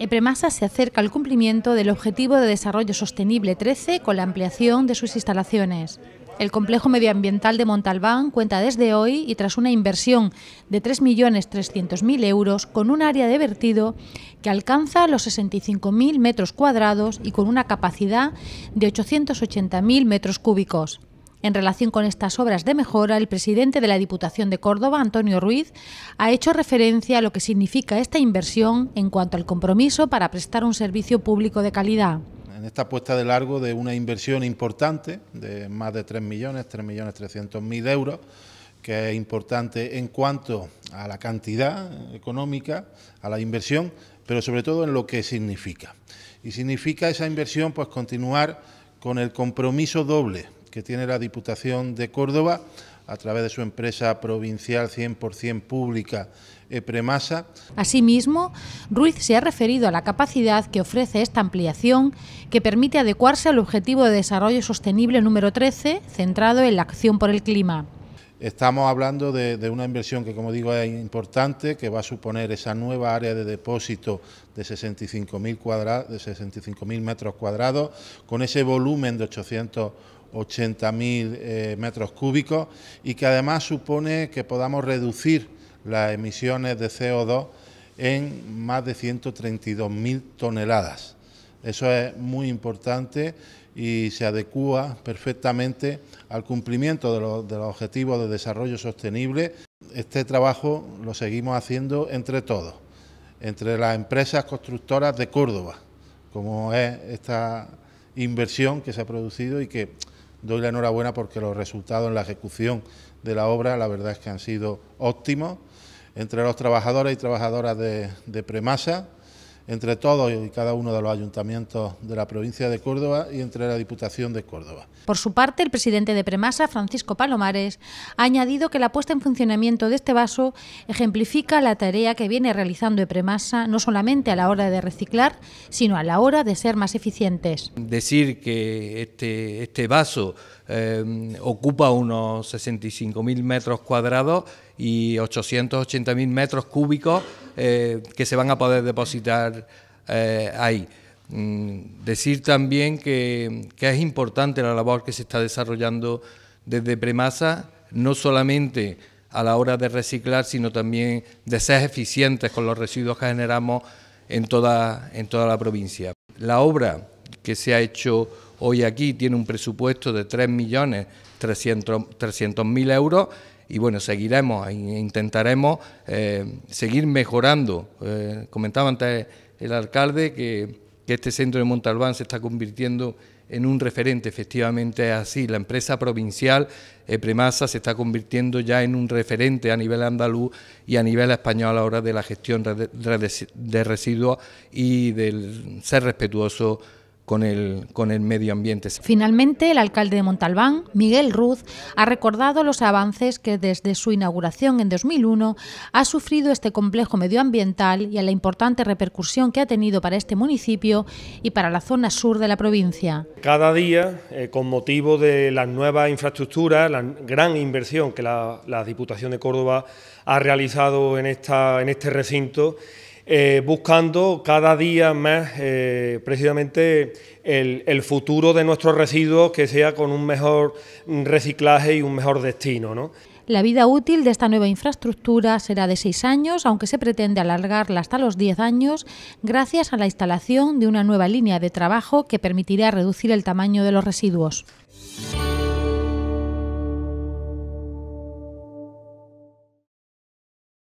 EPREMASA se acerca al cumplimiento del Objetivo de Desarrollo Sostenible 13 con la ampliación de sus instalaciones. El complejo medioambiental de Montalbán cuenta desde hoy y tras una inversión de 3.300.000 euros con un área de vertido que alcanza los 65.000 metros cuadrados y con una capacidad de 880.000 metros cúbicos. En relación con estas obras de mejora, el presidente de la Diputación de Córdoba, Antonio Ruiz, ha hecho referencia a lo que significa esta inversión en cuanto al compromiso para prestar un servicio público de calidad. En esta puesta de largo de una inversión importante de más de 3 millones, 3 millones mil euros, que es importante en cuanto a la cantidad económica, a la inversión, pero sobre todo en lo que significa. Y significa esa inversión pues continuar con el compromiso doble que tiene la Diputación de Córdoba a través de su empresa provincial 100% pública Epremasa. Asimismo, Ruiz se ha referido a la capacidad que ofrece esta ampliación que permite adecuarse al objetivo de desarrollo sostenible número 13, centrado en la acción por el clima. Estamos hablando de, una inversión que, como digo, es importante, que va a suponer esa nueva área de depósito de 65.000 metros cuadrados, con ese volumen de 800 80.000 eh, metros cúbicos y que además supone que podamos reducir las emisiones de CO2 en más de 132.000 toneladas. Eso es muy importante y se adecua perfectamente al cumplimiento de de los objetivos de desarrollo sostenible. Este trabajo lo seguimos haciendo entre todos, entre las empresas constructoras de Córdoba, como es esta inversión que se ha producido y que doy la enhorabuena porque los resultados en la ejecución de la obra la verdad es que han sido óptimos entre los trabajadores y trabajadoras de, de Premasa entre todos y cada uno de los ayuntamientos de la provincia de Córdoba y entre la Diputación de Córdoba. Por su parte, el presidente de Premasa, Francisco Palomares, ha añadido que la puesta en funcionamiento de este vaso ejemplifica la tarea que viene realizando Premasa no solamente a la hora de reciclar, sino a la hora de ser más eficientes. Decir que este, este vaso Em, ocupa unos 65.000 metros cuadrados y 880.000 metros cúbicos eh, que se van a poder depositar eh, ahí. Mm, decir también que, es importante la labor que se está desarrollando desde Premasa, no solamente a la hora de reciclar, sino también de ser eficientes con los residuos que generamos en toda, en toda la provincia. La obra que se ha hecho hoy aquí, tiene un presupuesto de 3.300.000 euros y bueno, seguiremos, e intentaremos eh, seguir mejorando. Eh, comentaba antes el alcalde que, este centro de Montalbán se está convirtiendo en un referente, efectivamente es así. La empresa provincial Premasa se está convirtiendo ya en un referente a nivel andaluz y a nivel español a la hora de la gestión de residuos y del ser respetuoso con el, medio ambiente. Finalmente, el alcalde de Montalbán, Miguel Ruz, ha recordado los avances que desde su inauguración en 2001 ha sufrido este complejo medioambiental y a la importante repercusión que ha tenido para este municipio y para la zona sur de la provincia. Cada día, eh, con motivo de las nuevas infraestructuras, la gran inversión que la, la Diputación de Córdoba ha realizado en, esta, en este recinto, eh, buscando cada día más eh, precisamente el, futuro de nuestros residuos que sea con un mejor reciclaje y un mejor destino. La vida útil de esta nueva infraestructura será de seis años, aunque se pretende alargarla hasta los diez años, gracias a la instalación de una nueva línea de trabajo que permitirá reducir el tamaño de los residuos.